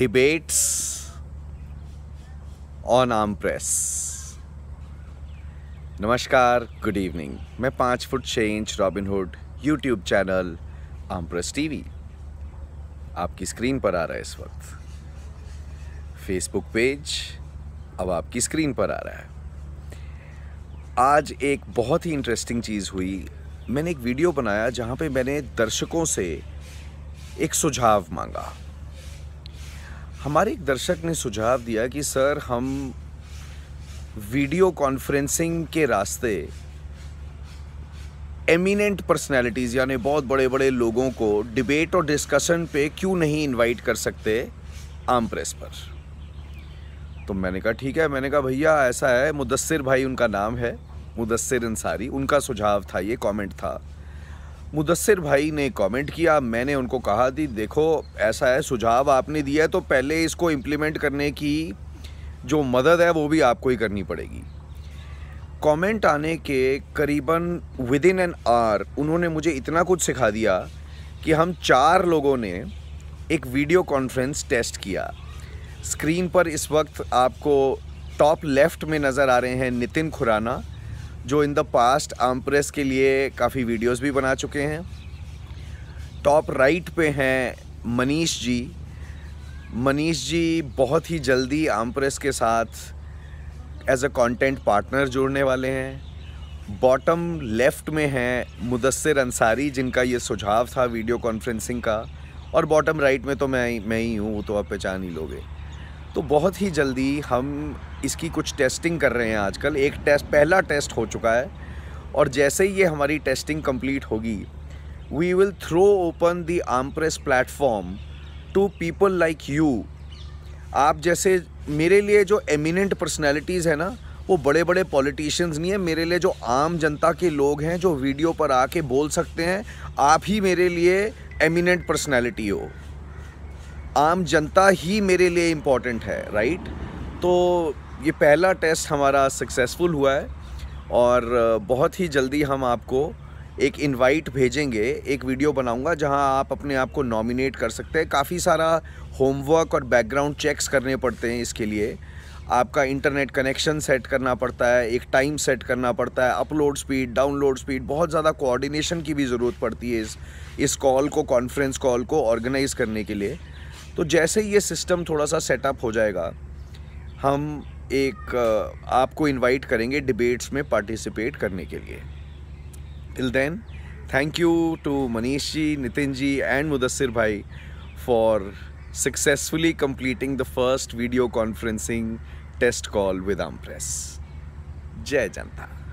debates on arm press. नमस्कार good evening मैं पाँच फुट छः inch Robin Hood YouTube channel Aam Press press TV आपकी स्क्रीन पर आ रहा है इस वक्त फेसबुक पेज अब आपकी स्क्रीन पर आ रहा है आज एक बहुत ही इंटरेस्टिंग चीज़ हुई मैंने एक वीडियो बनाया जहाँ पे मैंने दर्शकों से एक सुझाव मांगा हमारे एक दर्शक ने सुझाव दिया कि सर हम वीडियो कॉन्फ्रेंसिंग के रास्ते एमिनेंट पर्सनैलिटीज़ यानी बहुत बड़े बड़े लोगों को डिबेट और डिस्कशन पे क्यों नहीं इनवाइट कर सकते आम प्रेस पर तो मैंने कहा ठीक है मैंने कहा भैया ऐसा है मुदस्सिर भाई उनका नाम है मुदस्सिर अंसारी उनका सुझाव था ये कमेंट था मुदसर भाई ने कमेंट किया मैंने उनको कहा कि देखो ऐसा है सुझाव आपने दिया है तो पहले इसको इम्प्लीमेंट करने की जो मदद है वो भी आपको ही करनी पड़ेगी कमेंट आने के करीबन विद इन एन आवर उन्होंने मुझे इतना कुछ सिखा दिया कि हम चार लोगों ने एक वीडियो कॉन्फ्रेंस टेस्ट किया स्क्रीन पर इस वक्त आपको टॉप लेफ़्ट में नज़र आ रहे हैं नितिन खुराना जो in the past Aam Press press के लिए काफ़ी वीडियोस भी बना चुके हैं टॉप राइट पे हैं मनीष जी मनीष जी बहुत ही जल्दी आमप्रेस प्रेस के साथ एज अ कंटेंट पार्टनर जुड़ने वाले हैं बॉटम लेफ़्ट में हैं मुदस्सर अंसारी जिनका ये सुझाव था वीडियो कॉन्फ्रेंसिंग का और बॉटम राइट में तो मैं मैं ही हूँ वो तो आप पहचान ही लोगे तो बहुत ही जल्दी हम इसकी कुछ टेस्टिंग कर रहे हैं आजकल एक टेस्ट पहला टेस्ट हो चुका है और जैसे ही ये हमारी टेस्टिंग कंप्लीट होगी we will throw open the Aam press platform to people like you आप जैसे मेरे लिए जो एमिनेंट पर्सनैलिटीज़ है ना वो बड़े बड़े पॉलिटिशियंस नहीं है मेरे लिए जो आम जनता के लोग हैं जो वीडियो पर आके बोल सकते हैं आप ही मेरे लिए एमिनेंट पर्सनैलिटी हो आम जनता ही मेरे लिए इम्पॉर्टेंट है राइट तो ये पहला टेस्ट हमारा सक्सेसफुल हुआ है और बहुत ही जल्दी हम आपको एक इनवाइट भेजेंगे एक वीडियो बनाऊंगा जहां आप अपने आप को नॉमिनेट कर सकते हैं काफ़ी सारा होमवर्क और बैकग्राउंड चेक्स करने पड़ते हैं इसके लिए आपका इंटरनेट कनेक्शन सेट करना पड़ता है एक टाइम सेट करना पड़ता है अपलोड स्पीड डाउनलोड स्पीड बहुत ज़्यादा कोऑर्डिनेशन की भी ज़रूरत पड़ती है इस इस कॉल को कॉन्फ्रेंस कॉल को ऑर्गेनाइज़ करने के लिए तो जैसे ही ये सिस्टम थोड़ा सा सेटअप हो जाएगा हम एक आपको इनवाइट करेंगे डिबेट्स में पार्टिसिपेट करने के लिए till then thank you to Manish ji Nitin ji and Mudassir भाई for successfully completing the first video conferencing test call with Aam press जय जनता